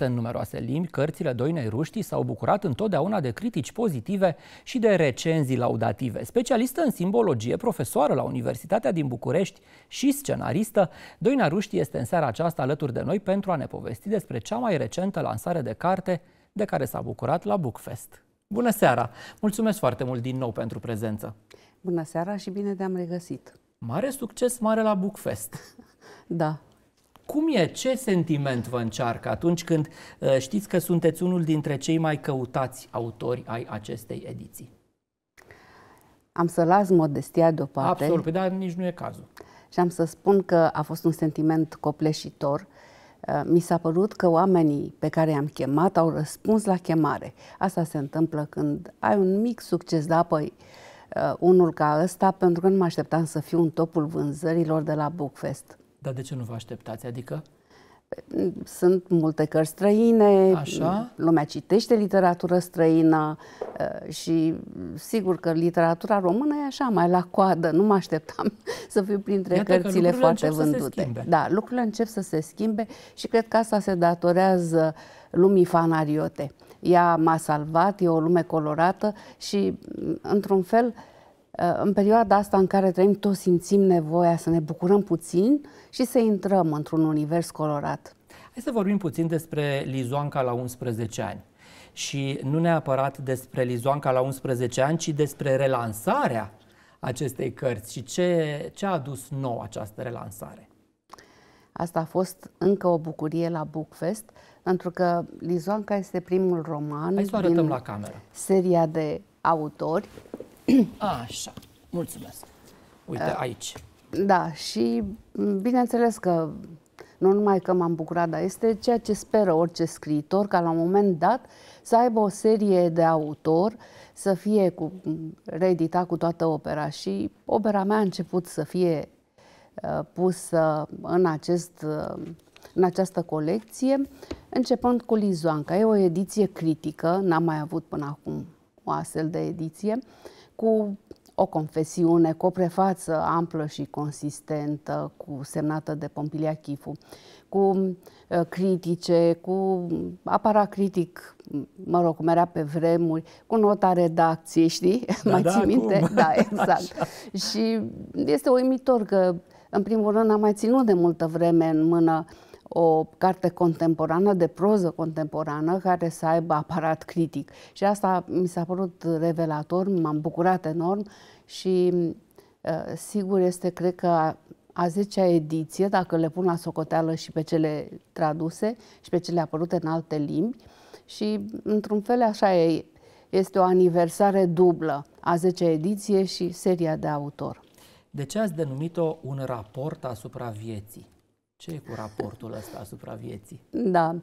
Traduse în numeroase limbi, cărțile Doinei Ruștii s-au bucurat întotdeauna de critici pozitive și de recenzii laudative. Specialistă în simbologie, profesoară la Universitatea din București și scenaristă, Doina Ruștii este în seara aceasta alături de noi pentru a ne povesti despre cea mai recentă lansare de carte de care s-a bucurat la Bookfest. Bună seara! Mulțumesc foarte mult din nou pentru prezență! Bună seara și bine te-am regăsit! Mare succes mare la Bookfest! da, cum e? Ce sentiment vă încearcă atunci când uh, știți că sunteți unul dintre cei mai căutați autori ai acestei ediții? Am să las modestia deoparte. Absolut, păi dar nici nu e cazul. Și am să spun că a fost un sentiment copleșitor uh, mi s-a părut că oamenii pe care i-am chemat au răspuns la chemare. Asta se întâmplă când ai un mic succes, da, păi, unul ca ăsta, pentru că nu mă așteptam să fiu în topul vânzărilor de la Bookfest. Dar de ce nu vă așteptați? Adică? Sunt multe cărți străine, Așa? lumea citește literatură străină uh, și sigur că literatura română e așa, mai la coadă, nu mă așteptam să fiu printre Iată cărțile foarte vândute. Da, lucrurile încep să se schimbe și cred că asta se datorează lumii fanariote. Ea m-a salvat, e o lume colorată și, într-un fel, uh, în perioada asta în care trăim, toți simțim nevoia să ne bucurăm puțin, uh, și să intrăm într-un univers colorat. Hai să vorbim puțin despre Lizoanca la 11 ani și nu neapărat despre Lizoanca la 11 ani, ci despre relansarea acestei cărți și ce, ce a adus nou această relansare. Asta a fost încă o bucurie la Bookfest, pentru că Lizoanca este primul roman Hai să arătăm din la cameră. seria de autori. Așa, mulțumesc. Uite, uh, aici. Da, și mm, bineînțeles că nu numai că m-am bucurat, dar este ceea ce speră orice scriitor ca la un moment dat să aibă o serie de autor, să fie cu, mm, reeditat cu toată opera. Și opera mea a început să fie uh, pusă în, acest, uh, în această colecție, începând cu Lizoanca. E o ediție critică, n-am mai avut până acum o astfel de ediție, cu o confesiune cu o prefață amplă și consistentă, cu semnată de Pompilia Chifu, cu uh, critice, cu aparat critic, mă rog, cum era pe vremuri, cu nota redacției, știi? Da, mai da, ții minte? Cum? Da, exact. Așa. Și este uimitor că, în primul rând, am mai ținut de multă vreme în mână uh, o carte contemporană, de proză contemporană, care să aibă aparat critic. Și asta mi s-a părut revelator, m-am bucurat enorm și ă, sigur este, cred că a 10-a ediție, dacă le pun la socoteală și pe cele traduse și pe cele apărute în alte limbi. Și, într-un fel, așa e, este o aniversare dublă a 10-a ediție și seria de autor. De ce ați denumit-o un raport asupra vieții? ce e cu raportul ăsta asupra vieții? Da,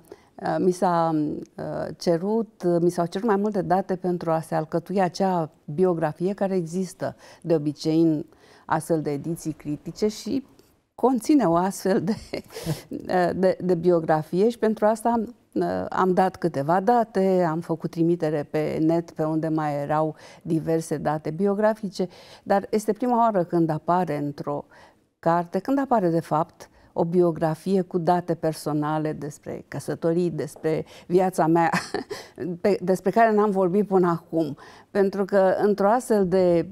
uh, mi s-a uh, cerut, uh, mi s-au cerut mai multe date pentru a se alcătui acea biografie care există de obicei în astfel de ediții critice și conține o astfel de, de, de biografie și pentru asta am dat câteva date, am făcut trimitere pe net pe unde mai erau diverse date biografice, dar este prima oară când apare într-o carte, când apare de fapt o biografie cu date personale despre căsătorii, despre viața mea, pe, despre care n-am vorbit până acum. Pentru că într-o astfel de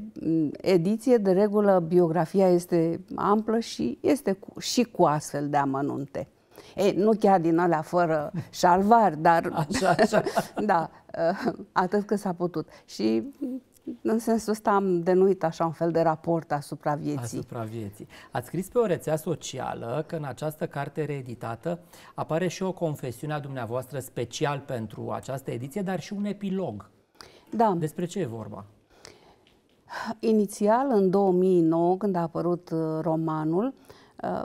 ediție, de regulă, biografia este amplă și este cu, și cu astfel de amănunte. Ei, nu chiar din alea fără șalvar, dar... Așa, așa. da, ă, atât că s-a putut. Și în sensul ăsta am denuit așa un fel de raport asupra vieții. Asupra vieții. Ați scris pe o rețea socială că în această carte reeditată apare și o confesiune a dumneavoastră special pentru această ediție, dar și un epilog. Da. Despre ce e vorba? Inițial, în 2009, când a apărut uh, romanul, uh,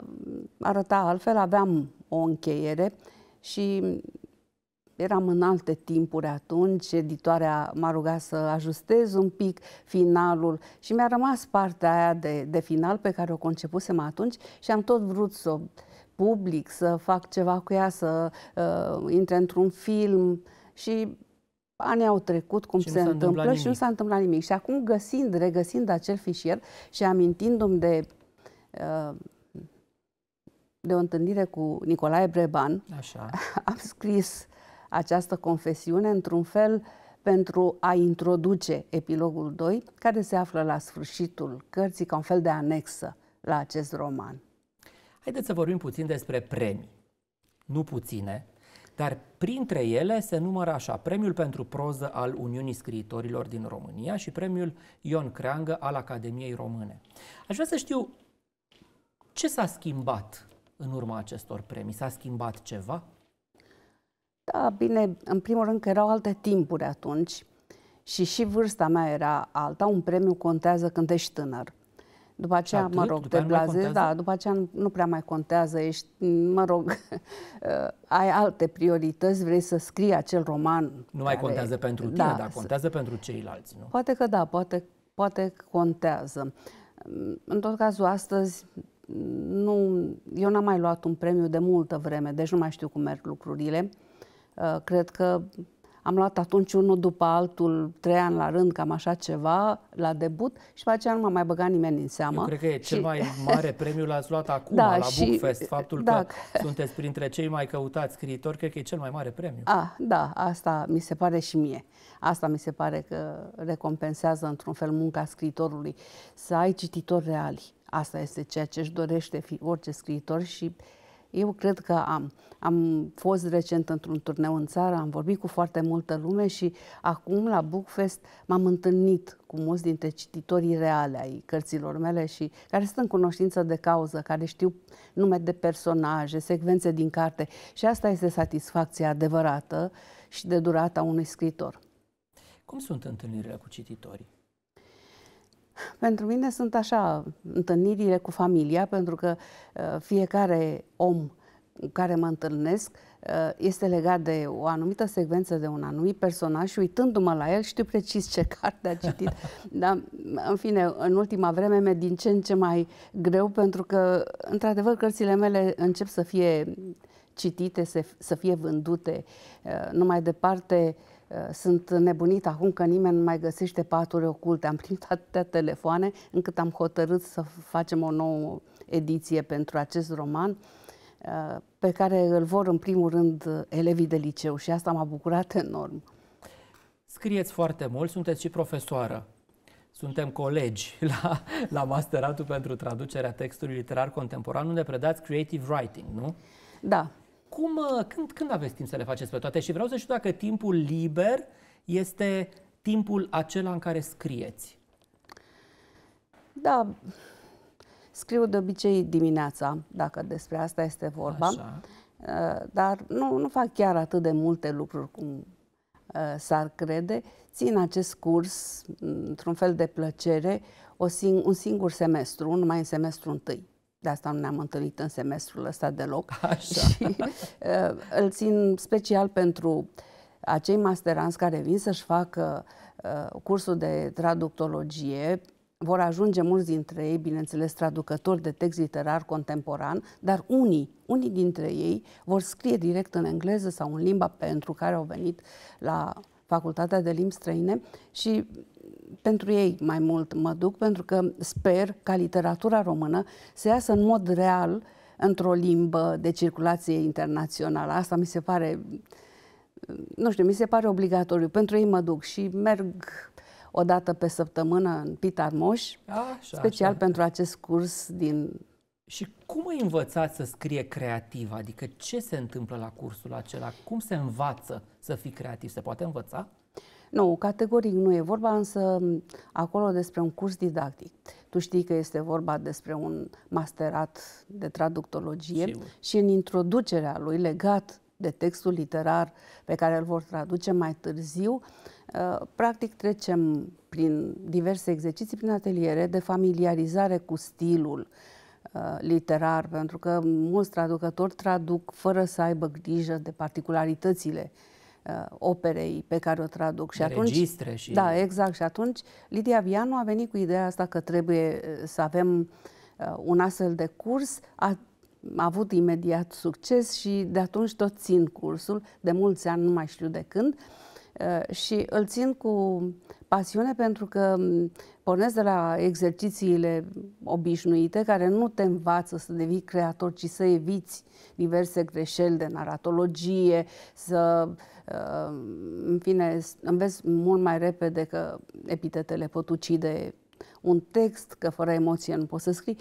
arăta altfel, aveam o încheiere și Eram în alte timpuri atunci, editoarea m-a rugat să ajustez un pic finalul și mi-a rămas partea aia de, de final pe care o concepusem atunci și am tot vrut să o public, să fac ceva cu ea, să uh, intre într-un film și anii au trecut cum se întâmplă și nu s-a întâmplat nimic. Și acum găsind, regăsind acel fișier și amintindu-mi de, uh, de o întâlnire cu Nicolae Breban, Așa. am scris această confesiune într-un fel pentru a introduce epilogul 2, care se află la sfârșitul cărții, ca un fel de anexă la acest roman. Haideți să vorbim puțin despre premii. Nu puține, dar printre ele se numără așa premiul pentru proză al Uniunii Scriitorilor din România și premiul Ion Creangă al Academiei Române. Aș vrea să știu ce s-a schimbat în urma acestor premii. S-a schimbat ceva? Da, bine, în primul rând că erau alte timpuri atunci și și vârsta mea era alta. Un premiu contează când ești tânăr. După aceea, Atât? mă rog, după te blazezi, da, după aceea nu prea mai contează, ești, mă rog, ă, ai alte priorități, vrei să scrii acel roman. Nu care, mai contează pentru da, tine, da, dar contează pentru ceilalți, nu? Poate că da, poate, poate contează. În tot cazul, astăzi, nu, eu n-am mai luat un premiu de multă vreme, deci nu mai știu cum merg lucrurile. Uh, Uh, cred că am luat atunci unul după altul, trei ani la rând, cam așa ceva, la debut și după aceea nu m-a mai băgat nimeni în seamă. Eu cred că e și... cel mai mare premiu l-ați luat acum da, la și... Bookfest, faptul da. că sunteți printre cei mai căutați scriitori, cred că e cel mai mare premiu. A, ah, da, asta mi se pare și mie. Asta mi se pare că recompensează într-un fel munca scriitorului, să ai cititori reali. Asta este ceea ce își dorește fi orice scriitor și uh, eu cred că am. Am fost recent într-un turneu în țară, am vorbit cu foarte multă lume și acum la Bookfest m-am întâlnit cu mulți dintre cititorii reale ai cărților mele și care sunt în cunoștință de cauză, care știu nume de personaje, secvențe din carte și asta este satisfacția adevărată și de durata unui scriitor. Cum sunt întâlnirile cu cititorii? Pentru mine sunt așa, întâlnirile cu familia, pentru că uh, fiecare om cu care mă întâlnesc uh, este legat de o anumită secvență de un anumit personaj și uitându-mă la el știu precis ce carte a citit. Dar, în fine, în ultima vreme mi din ce în ce mai greu pentru că, într-adevăr, cărțile mele încep să fie citite, să, fie vândute. Uh, nu mai departe, uh, Uh, sunt nebunit acum că nimeni nu mai găsește paturi oculte. Am primit atâtea telefoane încât am hotărât să facem o nouă ediție pentru acest roman uh, pe care îl vor în primul rând elevii de liceu și asta m-a bucurat enorm. Scrieți foarte mult, sunteți și profesoară. Suntem colegi la, la masteratul pentru traducerea textului literar contemporan unde predați creative writing, nu? Da, cum, uh, când, când aveți timp să le faceți pe toate? Și vreau să știu dacă timpul liber este timpul acela în care scrieți. Da, scriu de obicei dimineața, dacă despre asta este vorba. Așa. Uh, dar nu, nu fac chiar atât de multe lucruri cum uh, s-ar crede. Țin acest curs mm, într-un fel de plăcere o sing- un singur semestru, numai în semestru întâi de asta nu ne-am întâlnit în semestrul ăsta deloc. Așa. Și uh, îl țin special pentru acei masteranți care vin să-și facă uh, cursul de traductologie. Vor ajunge mulți dintre ei, bineînțeles, traducători de text literar contemporan, dar unii, unii dintre ei vor scrie direct în engleză sau în limba pentru care au venit la Facultatea de Limbi Străine și pentru ei mai mult mă duc, pentru că sper ca literatura română să iasă în mod real într-o limbă de circulație internațională. Asta mi se pare, nu știu, mi se pare obligatoriu. Pentru ei mă duc și merg o dată pe săptămână în Pitar Moș, așa, special așa. pentru acest curs din... Și cum ai învățat să scrie creativ? Adică ce se întâmplă la cursul acela? Cum se învață să fii creativ? Se poate învăța? Nu, categoric nu e vorba, însă acolo despre un curs didactic. Tu știi că este vorba despre un masterat de traductologie Sigur. și în introducerea lui legat de textul literar pe care îl vor traduce mai târziu, ă, practic trecem prin diverse exerciții, prin ateliere de familiarizare cu stilul, ă, literar, pentru că mulți traducători traduc fără să aibă grijă de particularitățile uh, operei pe care o traduc. Și atunci, registre și... Da, exact. Și atunci Lidia Vianu a venit cu ideea asta că trebuie uh, să avem uh, un astfel de curs. A, a avut imediat succes și de atunci tot țin cursul, de mulți ani, nu mai știu de când. Uh, și îl țin cu pasiune pentru că mm, pornesc de la exercițiile obișnuite, care nu te învață să devii creator, ci să eviți diverse greșeli de naratologie, să, uh, în fine, înveți mult mai repede că epitetele pot ucide un text, că fără emoție nu poți să scrii.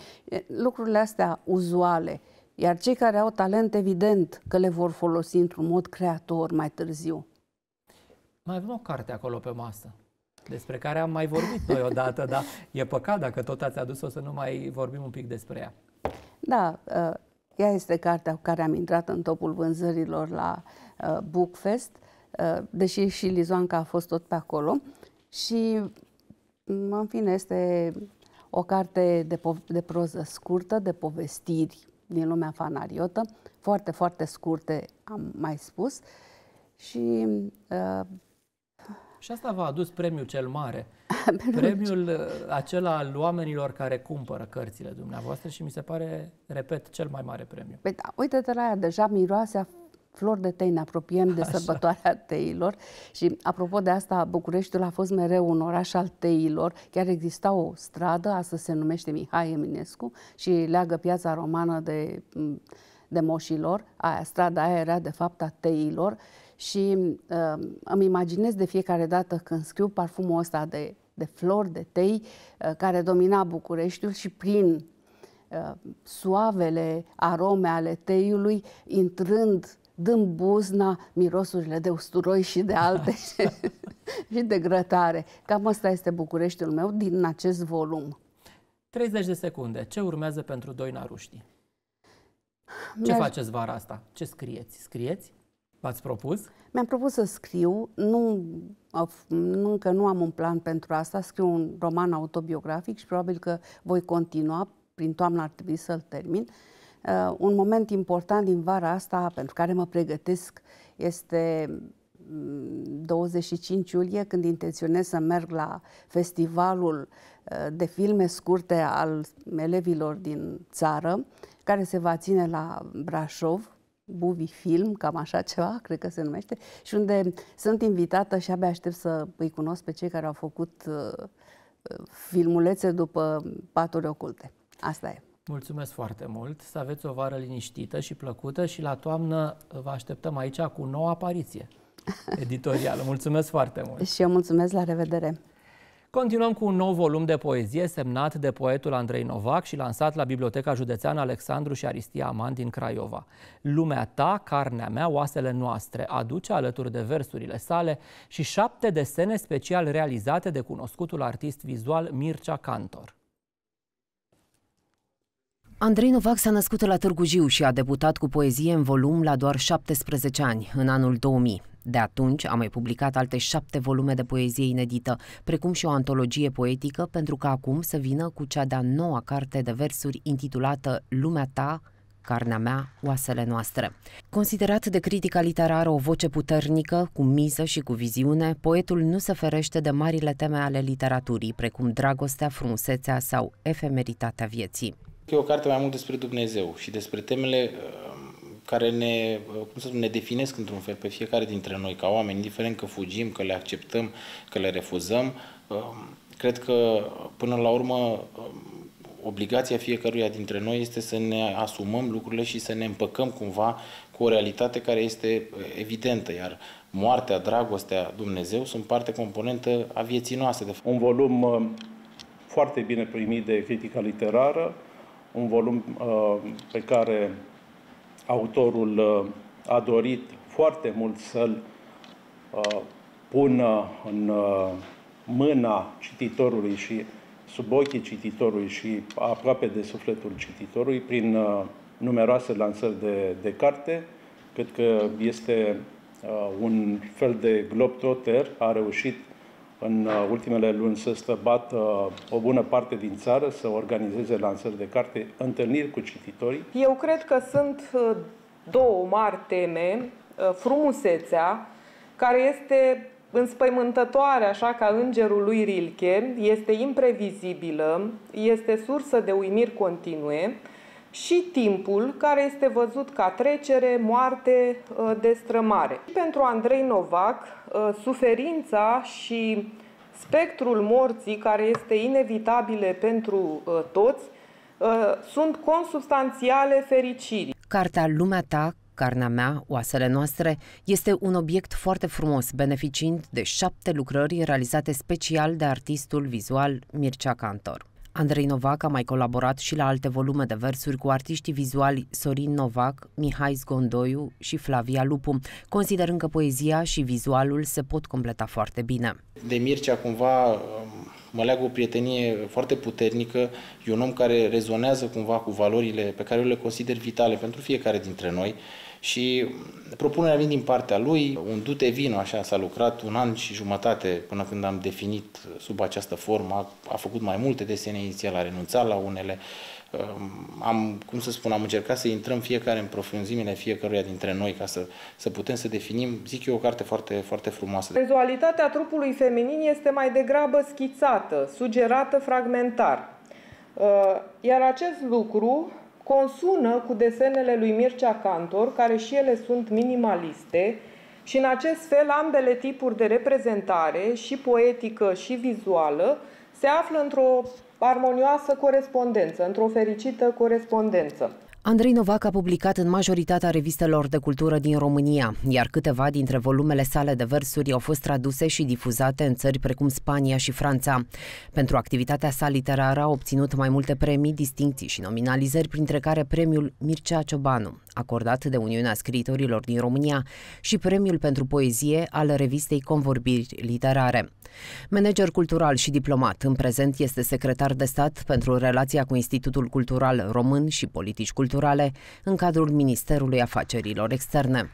Lucrurile astea uzuale. Iar cei care au talent, evident că le vor folosi într-un mod creator mai târziu. Mai avem o carte acolo pe masă despre care am mai vorbit noi odată, dar e păcat dacă tot ați adus-o să nu mai vorbim un pic despre ea. Da, uh, ea este cartea cu care am intrat în topul vânzărilor la uh, Bookfest, uh, deși și Lizoanca a fost tot pe acolo și, mm, în fine, este o carte de, po- de proză scurtă, de povestiri din lumea fanariotă, foarte, foarte scurte, am mai spus, și uh, și asta v-a adus premiul cel mare. premiul uh, acela al oamenilor care cumpără cărțile dumneavoastră și mi se pare, repet, cel mai mare premiu. Păi da, uite-te la aia, deja miroase a flor de tei, ne apropiem de Așa. sărbătoarea teilor și apropo de asta, Bucureștiul a fost mereu un oraș al teilor, chiar exista o stradă, asta se numește Mihai Eminescu și leagă piața romană de, de moșilor, aia, strada aia era de fapt a teilor și uh, îmi imaginez de fiecare dată când scriu parfumul ăsta de, de flori, de tei, uh, care domina Bucureștiul și prin uh, suavele arome ale teiului, intrând, dând buzna mirosurile de usturoi și de alte și, și de grătare. Cam asta este Bucureștiul meu din acest volum. 30 de secunde. Ce urmează pentru Doina Ruști? Ce faceți vara asta? Ce scrieți? Scrieți? V-ați propus? Mi-am propus să scriu, nu, nu, încă nu am un plan pentru asta, scriu un roman autobiografic și probabil că voi continua, prin toamnă ar trebui să-l termin. Uh, un moment important din vara asta, pentru care mă pregătesc, este 25 mm, iulie, când intenționez să merg la festivalul uh, de filme scurte al elevilor din țară, care se va ține la Brașov, Bubi Film, cam așa ceva, cred că se numește, și unde sunt invitată și abia aștept să îi cunosc pe cei care au făcut uh, uh, filmulețe după paturi oculte. Asta e. Mulțumesc foarte mult, să aveți o vară liniștită și plăcută și la toamnă vă așteptăm aici cu nouă apariție editorială. Mulțumesc foarte mult! Și eu mulțumesc, la revedere! Continuăm cu un nou volum de poezie semnat de poetul Andrei Novac și lansat la Biblioteca Județeană Alexandru și Aristia Aman din Craiova. Lumea ta, carnea mea, oasele noastre aduce alături de versurile sale și șapte desene special realizate de cunoscutul artist vizual Mircea Cantor. Andrei Novac s-a născut la Târgu Jiu și a debutat cu poezie în volum la doar 17 ani, în anul 2000. De atunci a mai publicat alte șapte volume de poezie inedită, precum și o antologie poetică, pentru că acum să vină cu cea de-a noua carte de versuri intitulată Lumea ta, carnea mea, oasele noastre. Considerat de critica literară o voce puternică, cu miză și cu viziune, poetul nu se ferește de marile teme ale literaturii, precum dragostea, frumusețea sau efemeritatea vieții. E o carte mai mult despre Dumnezeu și despre temele uh, care ne, uh, cum să spun, ne definesc într-un fel pe fiecare dintre noi ca oameni, indiferent că fugim, că le acceptăm, că le refuzăm. Um, cred că, până la urmă, um, obligația fiecăruia dintre noi este să ne asumăm lucrurile și să ne împăcăm cumva cu o realitate care este uh, evidentă, iar moartea, dragostea, Dumnezeu sunt parte componentă a vieții noastre. De fapt. Un volum uh, foarte bine primit de critica literară, un volum pe care autorul uh, a dorit foarte mult să-l uh, pună în uh, mâna cititorului și sub ochii cititorului și aproape de sufletul cititorului prin numeroase lansări de, de carte. Cred că este un fel de globetrotter, a reușit în uh, ultimele luni să străbată uh, o bună parte din țară, să organizeze lansări de carte, întâlniri cu cititorii? Eu cred că sunt uh, două mari teme, frumusețea, care este înspăimântătoare, așa ca îngerul lui Rilke, este imprevizibilă, este sursă de uimiri continue, și timpul, care este văzut ca trecere, moarte, uh, destrămare. Pentru Andrei Novac, uh, suferința și spectrul morții, care este inevitabile pentru uh, toți, sunt consubstanțiale fericirii. Cartea Lumea ta, carnea mea, oasele noastre, este un obiect foarte frumos, beneficiind de șapte lucrări realizate special de artistul vizual Mircea Cantor. Andrei Novac a mai colaborat și la alte volume de versuri cu artiștii vizuali Sorin Novac, Mihai Zgondoiu și Flavia Lupu, considerând că poezia și vizualul se pot completa foarte bine. De Mircea cumva um, mă leagă o prietenie foarte puternică, e un om care rezonează cumva cu valorile pe care eu le consider vitale pentru fiecare dintre noi, și propunerea vine din partea lui, un dute vino, așa s-a lucrat un an și jumătate până când am definit sub această formă, a, a făcut mai multe desene inițial, a renunțat la unele, am, cum să spun, am încercat să intrăm fiecare în profunzimile fiecăruia dintre noi ca să, să putem să definim, zic eu, o carte foarte, foarte frumoasă. Vizualitatea trupului feminin este mai degrabă schițată, sugerată fragmentar. Iar acest lucru consună cu desenele lui Mircea Cantor, care și ele sunt minimaliste, și în acest fel ambele tipuri de reprezentare, și poetică și vizuală, se află într-o armonioasă corespondență, într-o fericită corespondență. Andrei Novac a publicat în majoritatea revistelor de cultură din România, iar câteva dintre volumele sale de versuri au fost traduse și difuzate în țări precum Spania și Franța. Pentru activitatea sa literară a obținut mai multe premii, distincții și nominalizări, printre care premiul Mircea Ciobanu acordat de Uniunea Scriitorilor din România și premiul pentru poezie al revistei Convorbiri Literare. Manager cultural și diplomat, în prezent este secretar de stat pentru relația cu Institutul Cultural Român și Politici Culturale în cadrul Ministerului Afacerilor Externe.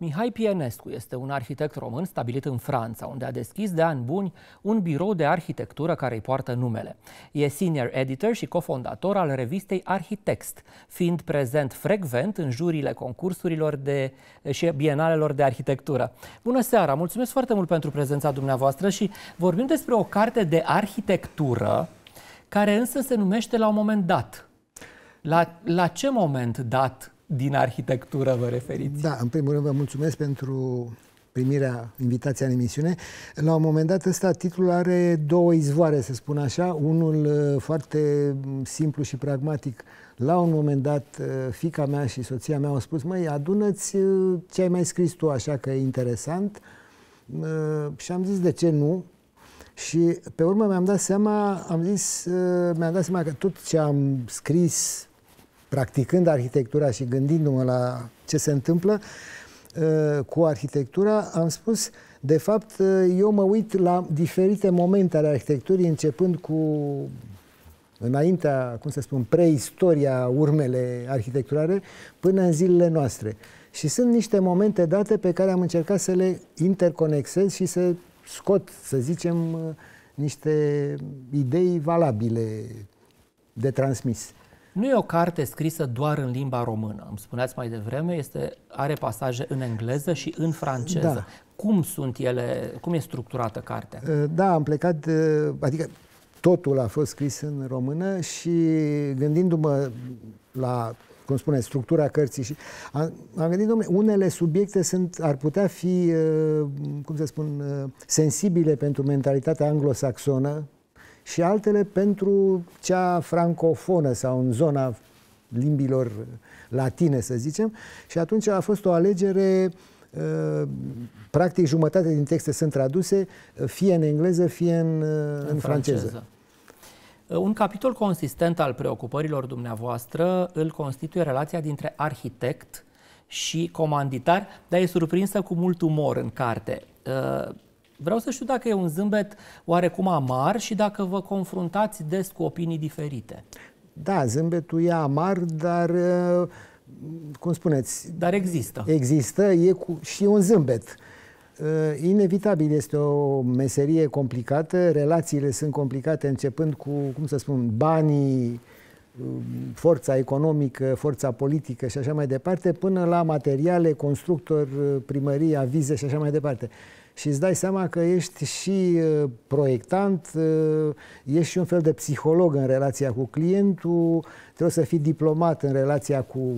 Mihai Pienescu este un arhitect român stabilit în Franța, unde a deschis de ani buni un birou de arhitectură care îi poartă numele. E senior editor și cofondator al revistei Arhitext, fiind prezent frecvent în jurile concursurilor de, și bienalelor de arhitectură. Bună seara! Mulțumesc foarte mult pentru prezența dumneavoastră și vorbim despre o carte de arhitectură care însă se numește la un moment dat. La, la ce moment dat din arhitectură vă referiți. Da, în primul rând vă mulțumesc pentru primirea, invitația în emisiune. La un moment dat ăsta titlul are două izvoare, să spun așa. Unul uh, foarte mm, simplu și pragmatic. La un moment dat, uh, fica mea și soția mea au spus, măi, adună-ți uh, ce ai mai scris tu, așa că e interesant. Și am zis, de ce nu? Și pe urmă mi-am dat seama, am zis, mi-am dat seama că tot ce am scris practicând arhitectura și gândindu-mă la ce se întâmplă uh, cu arhitectura, am spus, de fapt, uh, eu mă uit la diferite momente ale arhitecturii, începând cu înaintea, cum să spun, preistoria urmele arhitecturale, până în zilele noastre. Și sunt niște momente date pe care am încercat să le interconexez și să scot, să zicem, uh, niște idei valabile de transmis. Nu e o carte scrisă doar în limba română. Îmi spuneați mai devreme, este, are pasaje în engleză și în franceză. Da. Cum sunt ele, cum e structurată cartea? Uh, da, am plecat, uh, adică totul a fost scris în română și gândindu-mă la cum spune, structura cărții și am, am gândit, domnule, unele subiecte sunt, ar putea fi, uh, cum să spun, sensibile pentru mentalitatea anglosaxonă, și altele pentru cea francofonă sau în zona limbilor latine, să zicem. Și atunci a fost o alegere uh, practic jumătate din texte sunt traduse fie în engleză, fie în, uh, în, în franceză. franceză. Uh, un capitol consistent al preocupărilor dumneavoastră îl constituie relația dintre arhitect și comanditar, dar e surprinsă cu mult umor în carte. Vreau să știu dacă e un zâmbet oarecum amar și dacă vă confruntați des cu opinii diferite. Da, zâmbetul e amar, dar uh, cum spuneți? Dar există. Există, e cu, și un zâmbet. Uh, inevitabil este o meserie complicată, relațiile sunt complicate începând cu, cum să spun, banii, uh, forța economică, forța politică și așa mai departe, până la materiale, constructor, primărie, avize și așa mai departe și îți dai seama că ești și uh, proiectant, uh, ești și un fel de psiholog în relația cu clientul, trebuie să fii diplomat în relația cu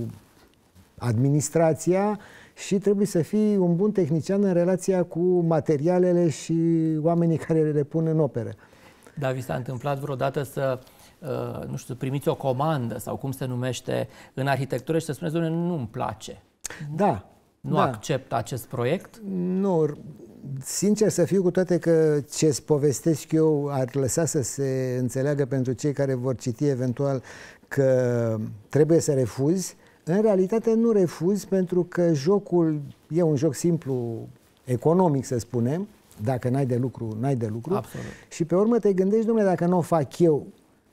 administrația și trebuie să fii un bun tehnician în relația cu materialele și oamenii care le pun în operă. Da, vi s-a întâmplat vreodată să uh, nu știu, primiți o comandă sau cum se numește în arhitectură și să spuneți, domnule, nu-mi place. Da. Nu da. accept acest proiect? Nu, sincer să fiu cu toate că ce-ți povestesc eu ar lăsa să se înțeleagă pentru cei care vor citi eventual că trebuie să refuzi, în realitate nu refuzi, pentru că jocul e un joc simplu, economic să spunem, dacă n-ai de lucru, n-ai de lucru. Absolut. Și pe urmă te gândești, domnule, dacă nu o fac eu,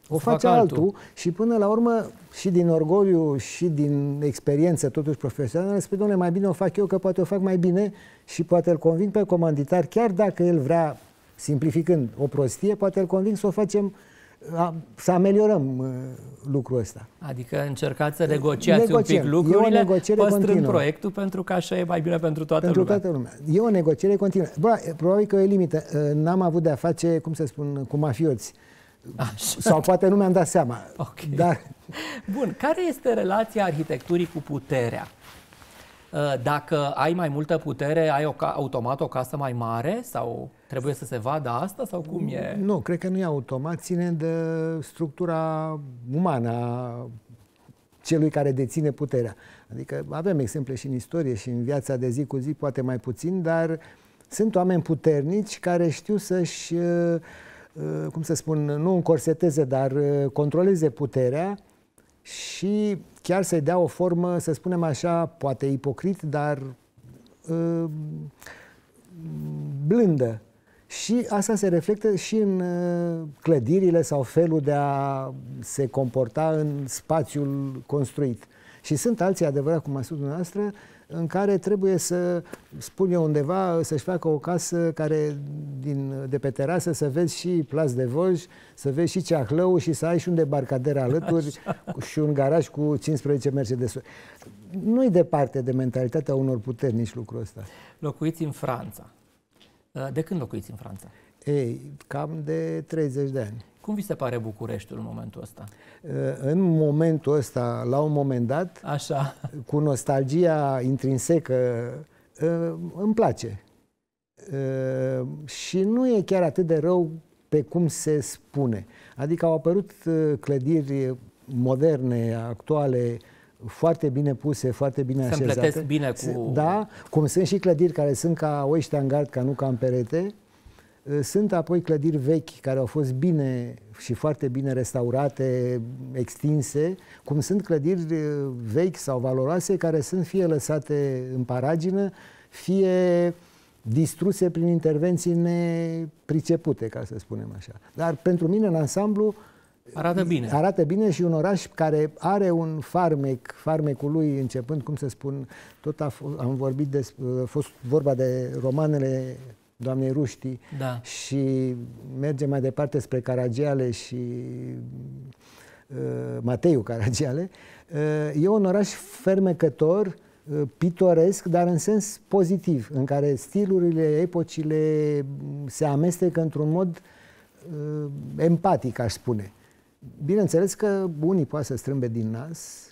o face altul. altul și până la urmă și din orgoliu și din experiență totuși profesională spui, domnule, mai bine o fac eu că poate o fac mai bine și poate îl convinc pe comanditar, chiar dacă el vrea, simplificând, o prostie, poate îl convinc să o facem a, să ameliorăm uh, lucrul ăsta. Adică încercați să negociați negociem. un pic lucrurile, păstrând continuă. proiectul, pentru că așa e mai bine pentru toată pentru lumea. Toată lumea. E o negociere continuă. Bă, probabil că e limită. N-am avut de-a face, cum să spun, cu mafioți. Așa. Sau poate nu mi-am dat seama. Okay. Dar... Bun, care este relația arhitecturii cu puterea? Uh, dacă ai mai multă putere, ai o, automat o casă mai mare sau trebuie să se vadă asta sau cum e? Nu, cred că nu e automat, ține de structura umană a celui care deține puterea. Adică avem exemple și în istorie și în viața de zi cu zi, poate mai puțin, dar sunt oameni puternici care știu să-și uh, Uh, cum să spun, nu încorseteze, dar uh, controleze puterea și chiar să-i dea o formă, să spunem așa, poate ipocrit, dar uh, blândă. Și asta se reflectă și în clădirile sau felul de a se comporta în spațiul construit. Și sunt alții, adevărat, cum a spus dumneavoastră, în care trebuie să spun eu undeva, să-și facă o casă care din, de pe terasă să vezi și Plas de voj, să vezi și Ceahlău și să ai și un debarcader alături Așa. și un garaj cu 15 Mercedes-uri. Nu-i departe de mentalitatea unor puternici lucrul ăsta. Locuiți în Franța. De când locuiți în Franța? Ei, cam de 30 de ani. Cum vi se pare Bucureștiul în momentul ăsta? În momentul ăsta, la un moment dat, Așa. cu nostalgia intrinsecă, ă, îmi place. Ă, și nu e chiar atât de rău pe cum se spune. Adică au apărut ă, clădiri moderne, actuale, foarte bine puse, foarte bine se așezate. Se bine cu... Da, cum sunt și clădiri care sunt ca oiște în gard, ca nu ca în perete, Eh, sunt apoi clădiri vechi care au fost bine și foarte bine restaurate, extinse, cum sunt clădiri eh, vechi sau valoroase care sunt fie lăsate în paragină, fie distruse prin intervenții nepricepute, ca să spunem așa. Dar pentru mine, în ansamblu, Arată bine. Arată bine și un oraș care are un farmec, farmecul lui începând, cum să spun, tot a am vorbit de, a eh, fost vorba de romanele doamnei Ruștii da. și merge mai departe spre Caragiale și uh, Mateiu Caragiale, uh, e un oraș fermecător, uh, pitoresc, dar în sens pozitiv, în care stilurile, epocile se amestecă într-un mod uh, empatic, aș spune. Bineînțeles că unii poate să strâmbe din nas,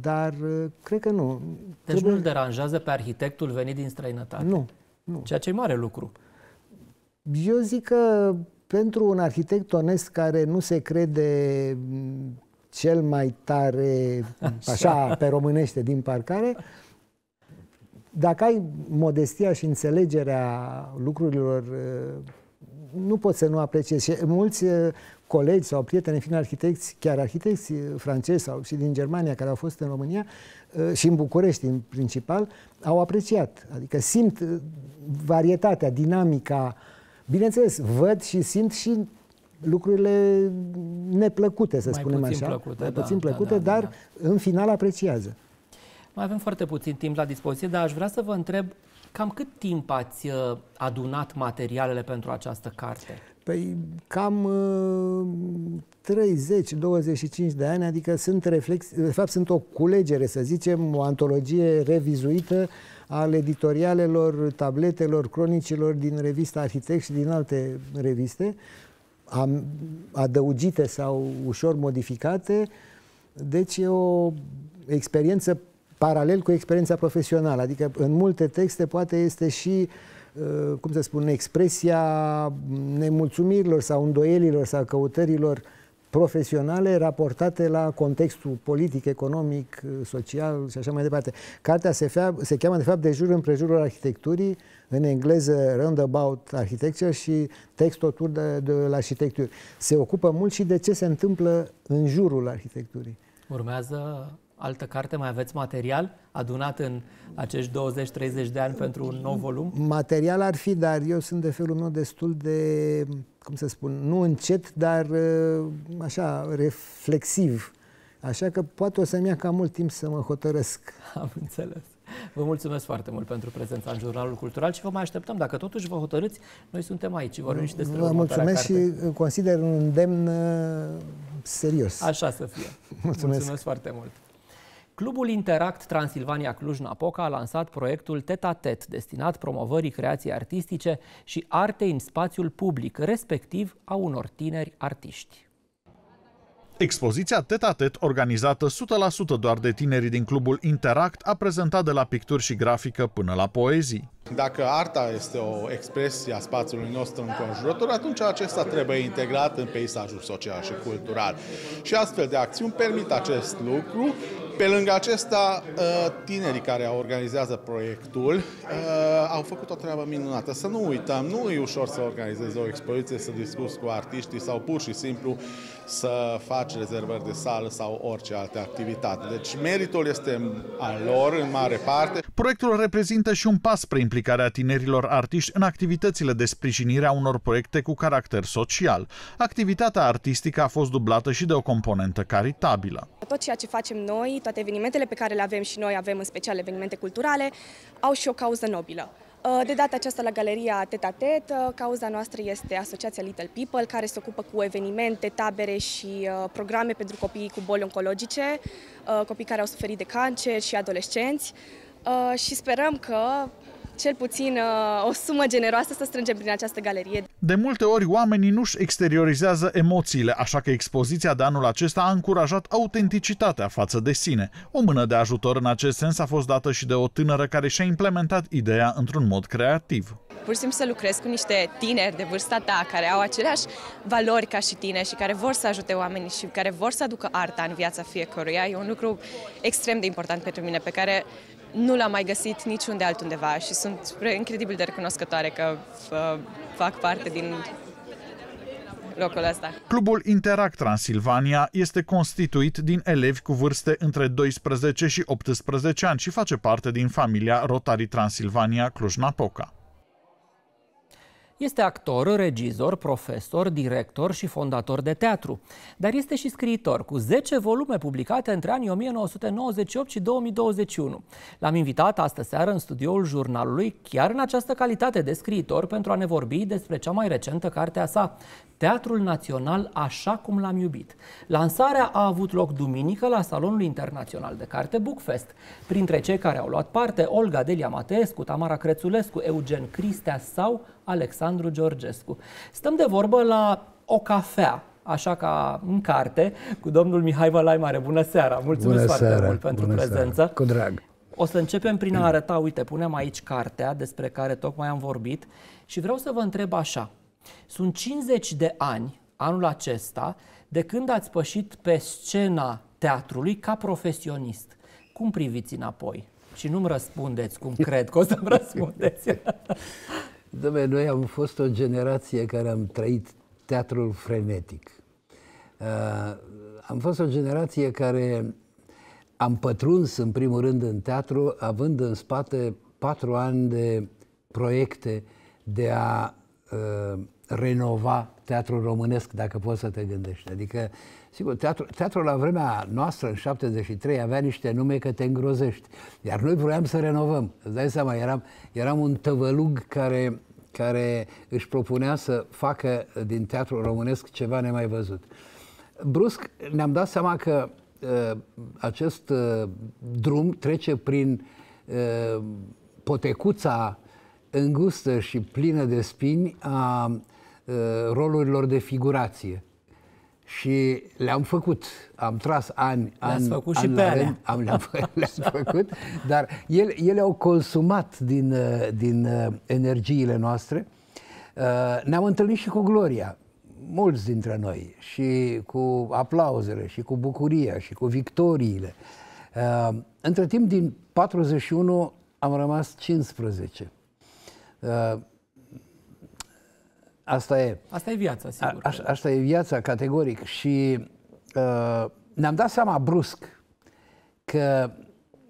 dar uh, cred că nu. Deci nu îl deranjează pe arhitectul venit din străinătate? Nu, nu. Ceea ce e mare lucru. Eu zic că pentru un arhitect onest care nu se crede cel mai tare, așa, așa pe românește, din parcare, dacă ai modestia și înțelegerea lucrurilor, nu poți să nu apreciezi. mulți colegi sau prieteni, în arhitecți, chiar arhitecți eh, francezi sau și din Germania care au fost în România eh, și în București în principal, au apreciat. Adică simt eh, varietatea, dinamica. Bineînțeles, văd și simt și lucrurile neplăcute, să mai spunem puțin așa. Plăcute, mai da, puțin da, plăcute, da, da, dar da. în final apreciază. Mai avem foarte puțin timp la dispoziție, dar aș vrea să vă întreb cam cât timp ați adunat materialele pentru această carte? Păi cam uh, 30-25 de ani, adică sunt reflex, de fapt sunt o culegere, să zicem, o antologie revizuită al editorialelor, tabletelor, cronicilor din revista Arhitect și din alte reviste, am, adăugite sau ușor modificate. Deci e o experiență paralel cu experiența profesională, adică în multe texte poate este și uh, Uh, cum să spun, expresia nemulțumirilor sau îndoielilor sau căutărilor profesionale raportate la contextul politic, economic, uh, social și așa mai departe. Cartea se, fea, se cheamă, de fapt, De jur împrejurul arhitecturii, în engleză Roundabout Architecture și textul tur de, de la arhitecturi. Se ocupă mult și de ce se întâmplă în jurul arhitecturii. Urmează altă carte? Mai aveți material adunat în acești 20-30 de ani pentru un nou volum? Material ar fi, dar eu sunt de felul meu destul de, cum să spun, nu încet, dar uh, așa, reflexiv. Așa că poate o să-mi ia cam mult timp să mă hotărăsc. Am înțeles. Vă mulțumesc foarte mult pentru prezența în Jurnalul Cultural și vă mai așteptăm. Dacă totuși vă hotărâți, noi suntem aici. Vorbim și despre Vă mulțumesc carte. și uh, consider un demn uh, serios. Așa să fie. Mulțumesc, mulțumesc foarte mult. Clubul Interact Transilvania Cluj-Napoca a lansat proiectul Teta tet destinat promovării creației artistice și artei în spațiul public, respectiv a unor tineri artiști. Expoziția Teta tet organizată 100% doar de tinerii din clubul Interact, a prezentat de la picturi și grafică până la poezii. Dacă arta este o expresie a spațiului nostru înconjurător, atunci acesta trebuie integrat în peisajul social și cultural. Și astfel de acțiuni permit acest lucru pe lângă acesta, ă, tinerii care organizează proiectul ă, au făcut o treabă minunată. Să nu uităm, nu e ușor să organizezi o expoziție, să discuți cu artiștii sau pur și simplu să faci rezervări de sală sau orice altă activitate. Deci meritul este al lor în mare parte. Proiectul reprezintă și un pas spre implicarea tinerilor artiști în activitățile de sprijinire a unor proiecte cu caracter social. Activitatea artistică a fost dublată și de o componentă caritabilă tot ceea ce facem noi, toate evenimentele pe care le avem și noi, avem în special evenimente culturale, au și o cauză nobilă. Uh, de data aceasta la Galeria Teta Tet, uh, cauza noastră este Asociația Little People, care se ocupă cu evenimente, tabere și uh, programe pentru copiii cu boli oncologice, copii care au suferit de cancer și adolescenți și sperăm că cel puțin uh, o sumă generoasă să strângem prin această galerie. De multe ori, oamenii nu-și exteriorizează emoțiile, așa că expoziția de anul acesta a încurajat autenticitatea față de sine. O mână de ajutor în acest sens a fost dată și de o tânără care și-a implementat ideea într-un mod creativ pur și simplu să lucrez cu niște tineri de vârsta ta care au aceleași valori ca și tine și care vor să ajute oamenii și care vor să aducă arta în viața fiecăruia. E un lucru extrem de important pentru mine pe care nu l-am mai găsit niciunde altundeva și sunt incredibil de recunoscătoare că fac parte din locul ăsta. Clubul Interact Transilvania este constituit din elevi cu vârste între 12 și 18 ani și face parte din familia Rotary Transilvania Cluj-Napoca. Este actor, regizor, profesor, director și fondator de teatru, dar este și scriitor, cu 10 volume publicate între anii 1998 și 2021. L-am invitat astă seară în studioul jurnalului, chiar în această calitate de scriitor, pentru a ne vorbi despre cea mai recentă carte a sa, Teatrul Național așa cum l-am iubit. Lansarea a avut loc duminică la Salonul Internațional de Carte Bookfest. Printre cei care au luat parte, Olga Delia Mateescu, Tamara Crețulescu, Eugen Cristea sau Alexandru Georgescu. Stăm de vorbă la o cafea așa ca în carte, cu domnul Mihai Mare Bună seara! Mulțumesc Bună foarte seara. mult pentru Bună prezență. Seara. Cu drag! O să începem prin a arăta, uite, punem aici cartea despre care tocmai am vorbit și vreau să vă întreb așa. Sunt 50 de ani, anul acesta, de când ați pășit pe scena teatrului ca profesionist. Cum priviți înapoi? Și nu-mi răspundeți cum cred că o să-mi răspundeți. Dom'le, noi am fost o generație care am trăit teatrul frenetic. Uh, am fost o generație care am pătruns, în primul rând, în teatru, având în spate patru ani de proiecte de a Uh, renova teatrul românesc, dacă poți să te gândești. Adică, sigur, teatru, teatrul la vremea noastră, în 73, avea niște nume că te îngrozești. Iar noi vroiam să renovăm. Îți dai seama, eram, eram un tăvălug care, care își propunea să facă din teatrul românesc ceva nemai văzut. Brusc ne-am dat seama că uh, acest uh, drum trece prin uh, potecuța uh, îngustă și plină de spini a ă, rolurilor de figurație. Și le-am făcut, am tras ani, ani, făcut ani și pe rând, am, le-am, le-am făcut, dar ele, ele au consumat din, ă, din ă, energiile noastre. Ne-am întâlnit și cu Gloria, mulți dintre noi, și cu aplauzele, și cu bucuria, și cu victoriile. Între timp, din 41 am rămas 15. Uh, asta e. Asta e viața, sigur. A, a, asta e viața, categoric. Și uh, ne-am dat seama brusc că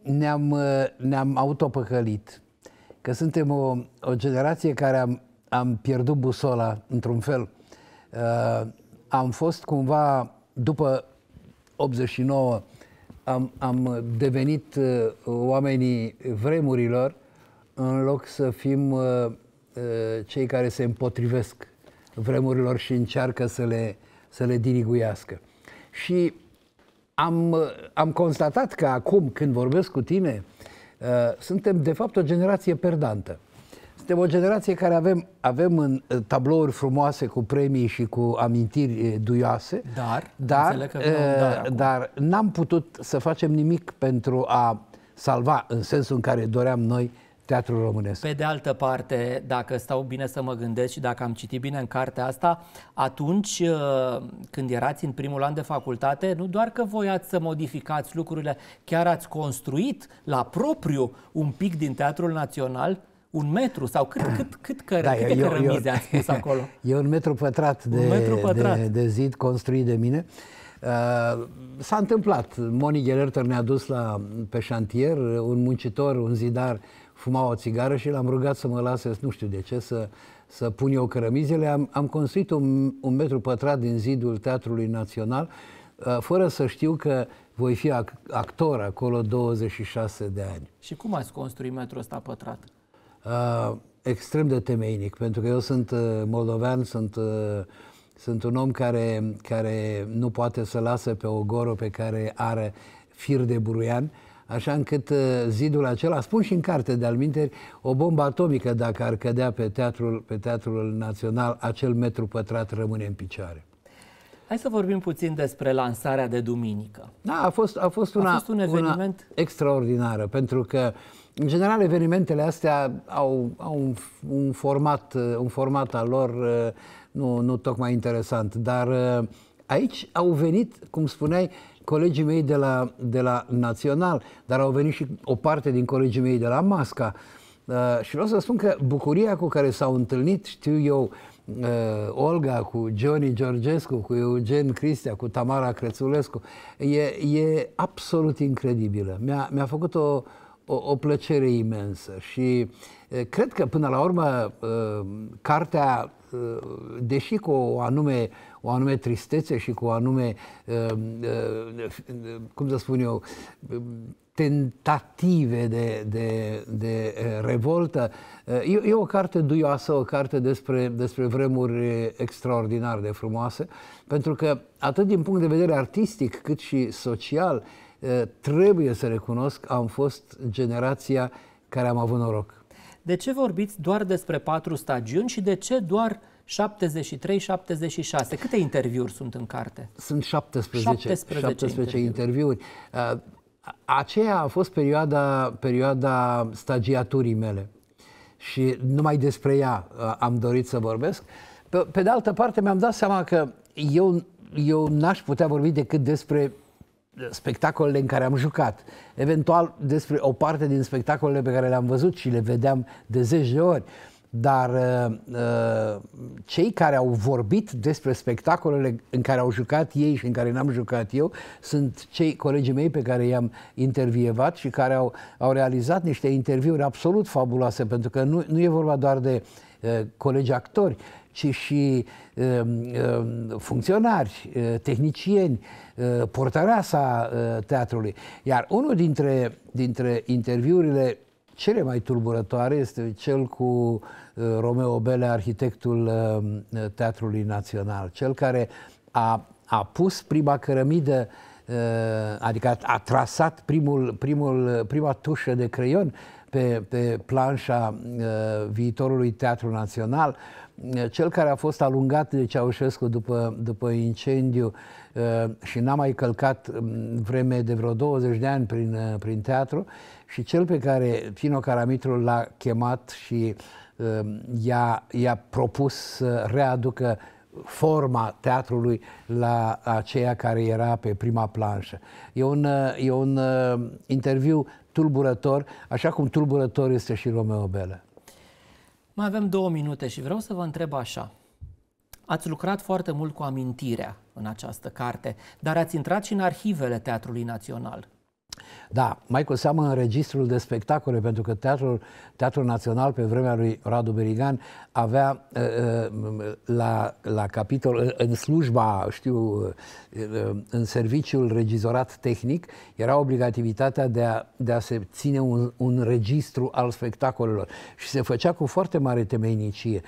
ne-am, uh, ne-am autopăcălit, că suntem o, o generație care am, am pierdut busola, într-un fel. Uh, am fost cumva, după 89, am, am devenit uh, oamenii vremurilor în loc să fim uh, uh, cei care se împotrivesc vremurilor și încearcă să le, să le diriguiască. Și am, am constatat că acum, când vorbesc cu tine, uh, suntem de fapt o generație perdantă. Suntem o generație care avem, avem în uh, tablouri frumoase cu premii și cu amintiri uh, duioase, dar, dar, că uh, dar n-am putut să facem nimic pentru a salva, în sensul în care doream noi, teatrul românesc. Pe de altă parte, dacă stau bine să mă gândesc și dacă am citit bine în cartea asta, atunci uh, când erați în primul an de facultate, nu doar că voiați să modificați lucrurile, chiar ați construit la propriu un pic din Teatrul Național un metru sau cât, cât, cât căr, da, câte eu, eu, ați pus acolo? E un metru pătrat, de, un metru pătrat. De, de zid construit de mine. Uh, s-a întâmplat. Moni Ghelertor ne-a dus la, pe șantier, un muncitor, un zidar fuma o țigară și l-am rugat să mă lase, nu știu de ce, să, să pun eu cărămizele. Am, am construit un, un metru pătrat din zidul Teatrului Național, uh, fără să știu că voi fi actor acolo 26 de ani. Și cum ați construit metrul ăsta pătrat? Uh, extrem de temeinic, pentru că eu sunt uh, moldovean, sunt, uh, sunt un om care, care nu poate să lasă pe o goro pe care are fir de buruian. Uh, așa încât uh, zidul acela, spun și în carte de alminteri, o bombă atomică dacă ar cădea pe teatrul, pe teatrul național, acel metru pătrat rămâne în picioare. Hai să vorbim puțin despre lansarea de duminică. Da, a fost, a fost, una, a fost un eveniment una extraordinară, pentru că, în general, evenimentele astea au, au un, un, format, un format al lor uh, nu, nu tocmai interesant, dar uh, aici au venit, cum spuneai, colegii mei de la, de la Național, dar au venit și o parte din colegii mei de la Masca. Uh, și vreau să spun că bucuria cu care s-au întâlnit, știu eu, uh, Olga cu Johnny Georgescu, cu Eugen Cristea, cu Tamara Crețulescu, e, e absolut incredibilă. Mi-a, mi-a făcut o, o, o plăcere imensă și uh, cred că până la urmă uh, cartea Eh, deși cu o anume, o anume tristețe și cu o anume, eh, eh, cum să spun eu, tentative de, de, de revoltă. E, e o carte duioasă, o carte despre, despre vremuri extraordinar de frumoase, pentru că atât din punct de vedere artistic cât și social, trebuie să recunosc, am fost generația care am avut noroc. De ce vorbiți doar despre patru stagiuni și de ce doar 73-76? Câte interviuri sunt în carte? Sunt 17, 17, 17 interviuri. interviuri. Uh, aceea a fost perioada, perioada stagiaturii mele și numai despre ea uh, am dorit să vorbesc. Pe, pe de altă parte, mi-am dat seama că eu, eu n-aș putea vorbi decât despre spectacolele în care am jucat, eventual despre o parte din spectacolele pe care le-am văzut și le vedeam de zeci de ori, dar uh, uh, cei care au vorbit despre spectacolele în care au jucat ei și în care n-am jucat eu sunt cei colegii mei pe care i-am intervievat și care au, au realizat niște interviuri absolut fabuloase, pentru că nu, nu e vorba doar de uh, colegi actori, ci și um, um, funcționari, uh, tehnicieni, uh, sa uh, teatrului. Iar unul dintre, dintre interviurile cele mai tulburătoare este cel cu Romeo Bele, arhitectul Teatrului Național, cel care a, a pus prima cărămidă adică a, a trasat primul, primul, prima tușă de creion pe, pe planșa viitorului Teatru Național cel care a fost alungat de Ceaușescu după, după incendiu uh, și n-a mai călcat um, vreme de vreo 20 de ani prin, uh, prin teatru și cel pe care Tino Caramitru l-a chemat și um, i-a, i-a propus să readucă forma teatrului la aceea care era pe prima planșă. E un, uh, e un interviu tulburător, așa cum tulburător este și Romeo Bela. Mai avem două minute și vreau să vă întreb așa. Ați lucrat foarte mult cu amintirea în această carte, dar ați intrat și în arhivele Teatrului Național. Da, mai cu seamă în registrul de spectacole, pentru că Teatrul, Teatrul Național pe vremea lui Radu Berigan avea uh, uh, la, la capitol, în slujba, știu, uh, în serviciul regizorat tehnic, era obligativitatea de a, de a se ține un, un registru al spectacolelor și se făcea cu foarte mare temeinicie.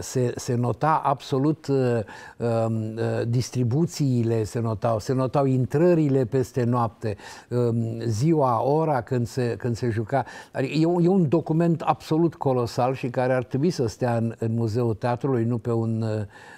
Se, se nota absolut um, distribuțiile, se notau, se notau intrările peste noapte, Um, ziua, ora când se, când se juca. Adică e, un, e un document absolut colosal și care ar trebui să stea în, în Muzeul Teatrului, nu pe un uh,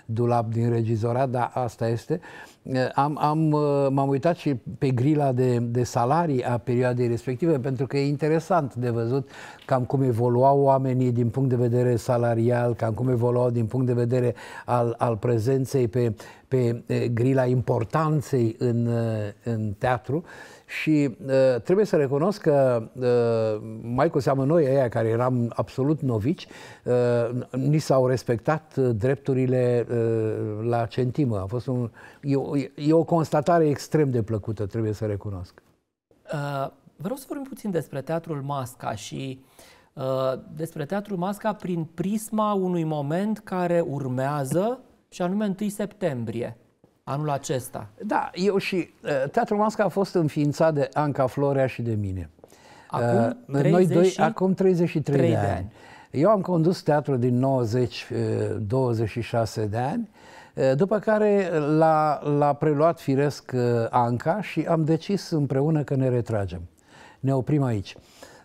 dulap din regizorat, dar asta este. Uh, am, am, uh, m-am uitat și pe grila de, de salarii a perioadei respective, pentru că e interesant de văzut cam cum evoluau oamenii din punct de vedere salarial, cam cum evoluau din punct de vedere al, al prezenței pe, pe eh, grila importanței în, eh, în teatru și uh, trebuie să recunosc că, uh, mai cu seamă noi, aia care eram absolut novici, uh, ni s-au respectat uh, drepturile uh, la centimă. A fost un, e, o, e o constatare extrem de plăcută, trebuie să recunosc. Uh, vreau să vorbim puțin despre Teatrul Masca și uh, despre Teatrul Masca prin prisma unui moment care urmează, și anume 1 septembrie anul acesta. Da, eu și uh, Teatrul Masca a fost înființat de Anca Florea și de mine. Acum, 30 uh, Noi doi, acum 33 de, de ani. ani. Eu am condus teatrul din 90, 26 uh, de ani, după care l-a, l-a preluat firesc Anca și am decis împreună că ne retragem. Ne oprim aici.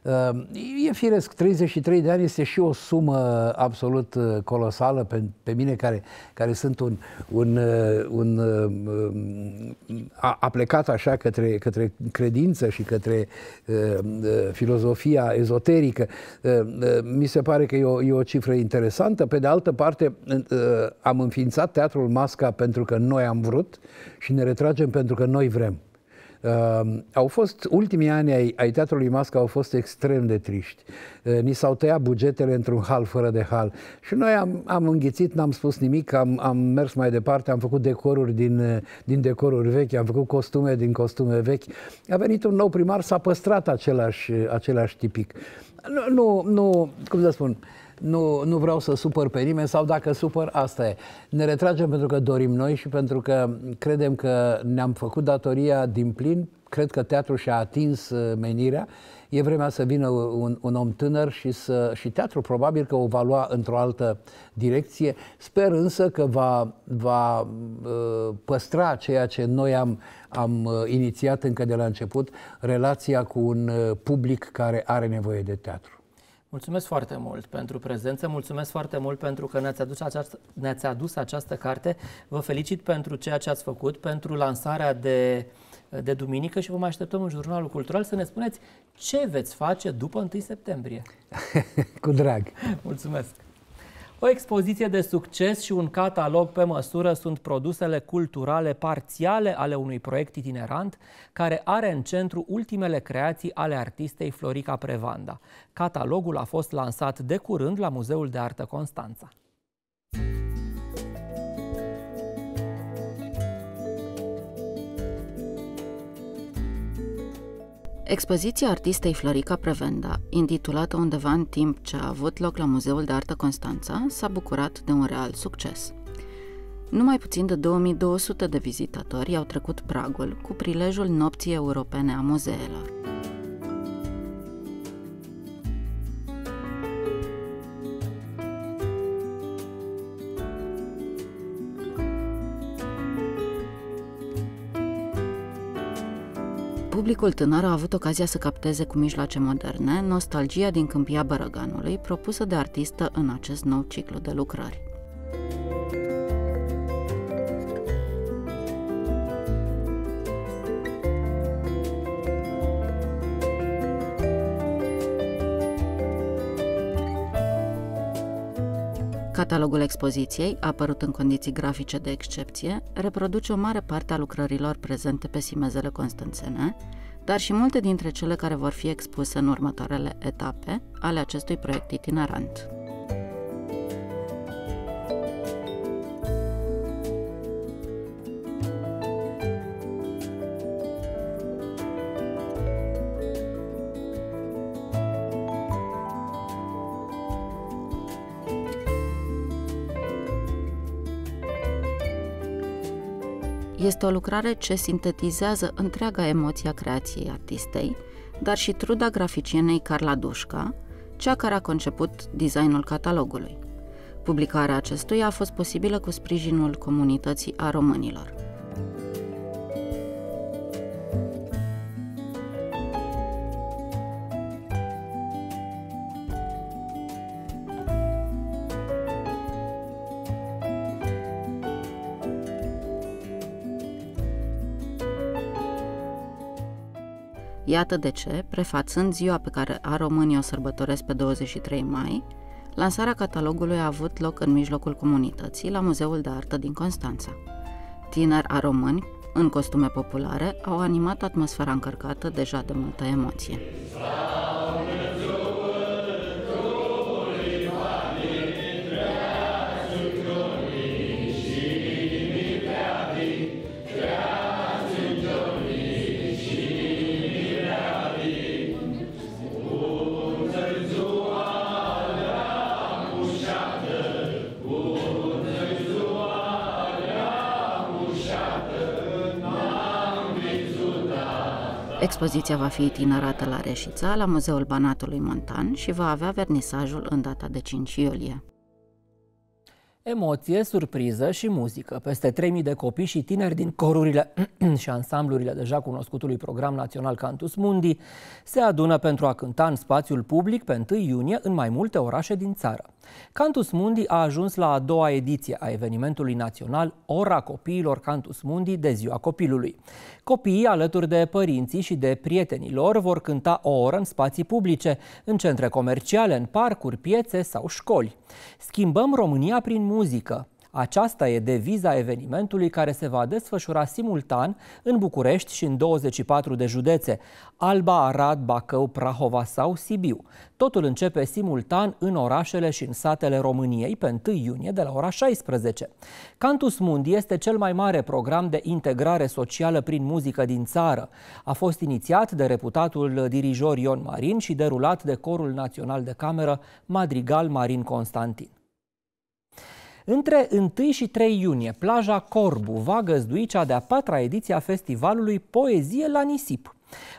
Ehm, e firesc, 33 de ani este și o sumă absolut uh, colosală pe, pe mine, care, care sunt un, un, uh, un uh, a, a plecat așa către, către credință și către uh, filozofia ezoterică. Uh, mi se pare că e o, e o cifră interesantă. Pe de altă parte, uh, am înființat Teatrul Masca pentru că noi am vrut și ne retragem pentru că noi vrem. Uh, au fost, ultimii ani ai, ai Teatrului Masca au fost extrem de triști. Uh, ni s-au tăiat bugetele într-un hal fără de hal. Și noi am, am înghițit, n-am spus nimic, am, am mers mai departe, am făcut decoruri din, din decoruri vechi, am făcut costume din costume vechi. A venit un nou primar, s-a păstrat același, același tipic. Nu, nu, nu cum să spun, uh, nu, nu vreau să supăr pe nimeni sau dacă supăr, asta e. Ne retragem pentru că dorim noi și pentru că credem că ne-am făcut datoria din plin, cred că teatrul și-a atins uh, menirea, e vremea să vină un, un om tânăr și, să, și teatrul probabil că o va lua într-o altă direcție. Sper însă că va, va uh, păstra ceea ce noi am, am uh, inițiat încă de la început, relația cu un public care are nevoie de teatru. Mulțumesc foarte mult pentru prezență, mulțumesc foarte mult pentru că ne-ați adus, această, ne-ați adus această carte. Vă felicit pentru ceea ce ați făcut, pentru lansarea de, de duminică și vă mai așteptăm în Jurnalul Cultural să ne spuneți ce veți face după 1 septembrie. Cu drag! Mulțumesc! O expoziție de succes și un catalog pe măsură sunt produsele culturale parțiale ale unui proiect itinerant care are în centru ultimele creații ale artistei Florica Prevanda. Catalogul a fost lansat de curând la Muzeul de Artă Constanța. Expoziția artistei Florica Prevenda, intitulată undeva în timp ce a avut loc la Muzeul de Artă Constanța, s-a bucurat de un real succes. Numai puțin de 2200 de vizitatori au trecut pragul cu prilejul Nopții Europene a Muzeelor. publicul tânăr a avut ocazia să capteze cu mijloace moderne nostalgia din câmpia Bărăganului propusă de artistă în acest nou ciclu de lucrări. Catalogul expoziției, apărut în condiții grafice de excepție, reproduce o mare parte a lucrărilor prezente pe simezele constanțene, dar și multe dintre cele care vor fi expuse în următoarele etape ale acestui proiect itinerant. Este o lucrare ce sintetizează întreaga emoție a creației artistei, dar și truda graficienei Carla Dușca, cea care a conceput designul catalogului. Publicarea acestuia a fost posibilă cu sprijinul comunității a românilor. Iată de ce, prefațând ziua pe care a românii o sărbătoresc pe 23 mai, lansarea catalogului a avut loc în mijlocul comunității, la Muzeul de Artă din Constanța. Tineri a români, în costume populare, au animat atmosfera încărcată deja de multă emoție. Expoziția va fi itinerată la Reșița, la Muzeul Banatului Montan și va avea vernisajul în data de 5 iulie. Emoție, surpriză și muzică. Peste 3.000 de copii și tineri din corurile și ansamblurile deja cunoscutului program național Cantus Mundi se adună pentru a cânta în spațiul public pe 1 iunie în mai multe orașe din țară. Cantus Mundi a ajuns la a doua ediție a evenimentului național Ora Copiilor Cantus Mundi de Ziua Copilului. Copiii, alături de părinții și de prietenii lor, vor cânta o oră în spații publice, în centre comerciale, în parcuri, piețe sau școli. Schimbăm România prin muzică, aceasta e deviza evenimentului care se va desfășura simultan în București și în 24 de județe, Alba, Arad, Bacău, Prahova sau Sibiu. Totul începe simultan în orașele și în satele României pe 1 iunie de la ora 16. Cantus Mundi este cel mai mare program de integrare socială prin muzică din țară. A fost inițiat de reputatul dirijor Ion Marin și derulat de Corul Național de Cameră Madrigal Marin Constantin. Între 1 și 3 iunie, plaja Corbu va găzdui cea de-a patra ediție a festivalului Poezie la nisip.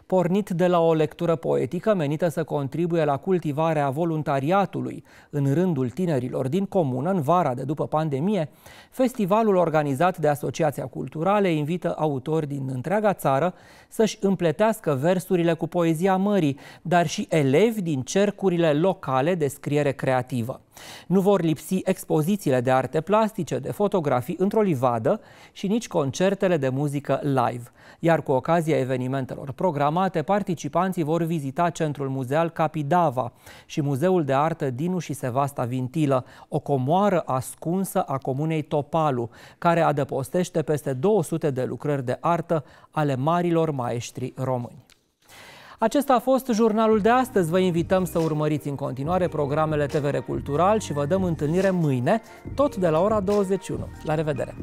Pornit de la o lectură poetică menită să contribuie la cultivarea voluntariatului în rândul tinerilor din comună în vara de după pandemie, festivalul organizat de Asociația Culturale invită autori din întreaga țară să-și împletească versurile cu poezia mării, dar și elevi din cercurile locale de scriere creativă. Nu vor lipsi expozițiile de arte plastice, de fotografii într-o livadă și nici concertele de muzică live. Iar cu ocazia evenimentelor programate, participanții vor vizita Centrul Muzeal Capidava și Muzeul de Artă Dinu și Sevasta Vintilă, o comoară ascunsă a comunei Topalu, care adăpostește peste 200 de lucrări de artă ale marilor maestri români. Acesta a fost jurnalul de astăzi. Vă invităm să urmăriți în continuare programele TVR Cultural și vă dăm întâlnire mâine, tot de la ora 21. La revedere!